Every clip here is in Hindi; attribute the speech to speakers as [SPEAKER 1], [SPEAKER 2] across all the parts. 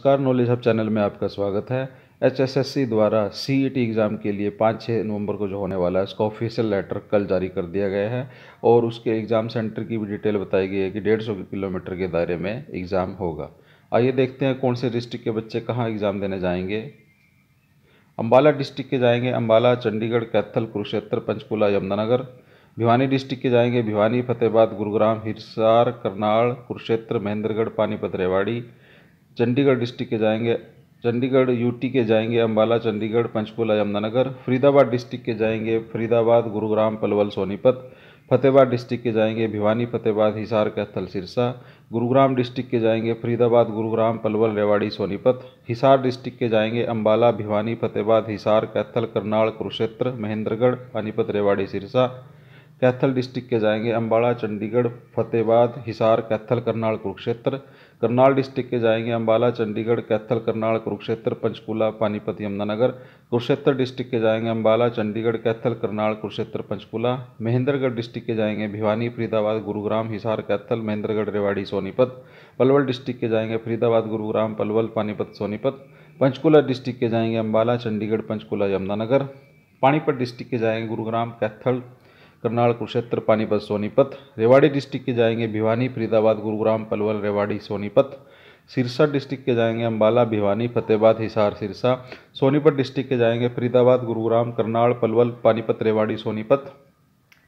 [SPEAKER 1] नमस्कार नॉलेज हब चैनल में आपका स्वागत है एचएसएससी द्वारा सीईटी e एग्ज़ाम के लिए पाँच छः नवंबर को जो होने वाला है उसका ऑफिशियल लेटर कल जारी कर दिया गया है और उसके एग्ज़ाम सेंटर की भी डिटेल बताई गई है कि डेढ़ सौ किलोमीटर के दायरे में एग्ज़ाम होगा आइए देखते हैं कौन से डिस्ट्रिक्ट के बच्चे कहाँ एग्ज़ाम देने जाएंगे अम्बाला डिस्ट्रिक्ट के जाएंगे अम्बाला चंडीगढ़ कैथल कुरुक्षेत्र पंचकूला यमुनानगर भिवानी डिस्ट्रिक्ट के जाएंगे भिवानी फतेहबाद गुरुग्राम हिसार करनाल कुरुक्षेत्र महेंद्रगढ़ पानीपत रेवाड़ी चंडीगढ़ डिस्ट्रिक्ट के जाएंगे चंडीगढ़ यूटी के जाएंगे अम्बाला चंडीगढ़ पंचकूला यमुनानगर फरीदाबाद डिस्ट्रिक्ट के जाएंगे फरीदाबाद गुरुग्राम पलवल सोनीपत फतेहबाद डिस्ट्रिक्ट के जाएंगे भिवानी फतेहबाद हिसार कैथल सिरसा गुरुग्राम डिस्ट्रिक्ट के जाएंगे फरीदाबाद गुरुग्राम पलवल रेवाड़ी सोनीपत हिसार डिस्ट्रिक्ट के जाएंगे अम्बाला भिवानी फतेहबाद हिसार कैथल करनाल कुरुक्षेत्र महेंद्रगढ़ पानीपत रेवाड़ी सिरसा कैथल डिस्ट्रिक्ट के जाएंगे अम्बाला चंडीगढ़ फतेहबाद हिसार कैथल करनाल कुरुक्षेत्र करनाल डिस्ट्रिक्ट के जाएंगे अम्बाला चंडीगढ़ कैथल करनाल कुरुक्षेत्र पंचकूला पानीपत यमुनानगर कुरुक्षेत्र डिस्ट्रिक्ट के जाएंगे अम्बाला चंडीगढ़ कैथल करनाल कुरुक्षेत्र पंचकूला महेंद्रगढ़ डिस्ट्रिक्ट के जाएंगे भिवानी फरीदाबाद गुरुग्राम हिसार कैथल महेंद्रगढ़ रेवाड़ी सोनीपत पलवल डिस्ट्रिक्ट के जाएंगे फरीदाबाद गुरुग्राम पलवल पानीपत सोनीपत पंचकूला डिस्ट्रिक्ट के जाएंगे अम्बाला चंडीगढ़ पंचकूला यमुनानगर पानीपत डिस्ट्रिक्ट के जाएंगे गुरुग्राम कैथल करनाल कुरुक्षेत्र पानीपत सोनीपत रेवाड़ी डिस्ट्रिक्ट के जाएंगे भिवानी फरीदाबाद गुरुग्राम पलवल रेवाड़ी सोनीपत सिरसा डिस्ट्रिक्ट के जाएंगे अंबाला भिवानी फतेहबाद हिसार सिरसा सोनीपत डिस्ट्रिक्ट के जाएंगे फरीदाबाद गुरुग्राम करनाल पलवल पानीपत रेवाड़ी सोनीपत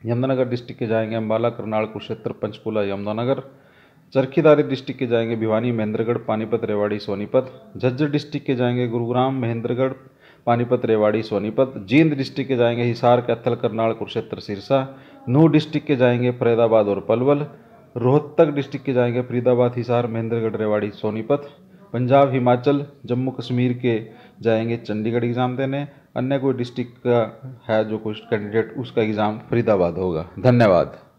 [SPEAKER 1] यमुनानगर डिस्ट्रिक्ट के जाएंगे अंबाला करनाल कुरुक्षेत्र पंचकूला यमुनानगर चरखीदारी डिस्ट्रिक्ट के जाएंगे भिवानी महेंद्रगढ़ पानीपत रेवाड़ी सोनीपत झज्जर डिस्ट्रिक्ट के जाएंगे गुरुग्राम महेंद्रगढ़ पानीपत रेवाड़ी सोनीपत जींद डिस्ट्रिक्ट के जाएंगे हिसार कैथल करनाल कुरुक्षेत्र सिरसा नू डिस्ट्रिक्ट के जाएंगे फरीदाबाद और पलवल रोहतक डिस्ट्रिक्ट के जाएंगे फरीदाबाद हिसार महेंद्रगढ़ रेवाड़ी सोनीपत पंजाब हिमाचल जम्मू कश्मीर के जाएंगे चंडीगढ़ एग्ज़ाम देने अन्य कोई डिस्ट्रिक्ट का है जो कुछ कैंडिडेट उसका एग्ज़ाम फरीदाबाद होगा धन्यवाद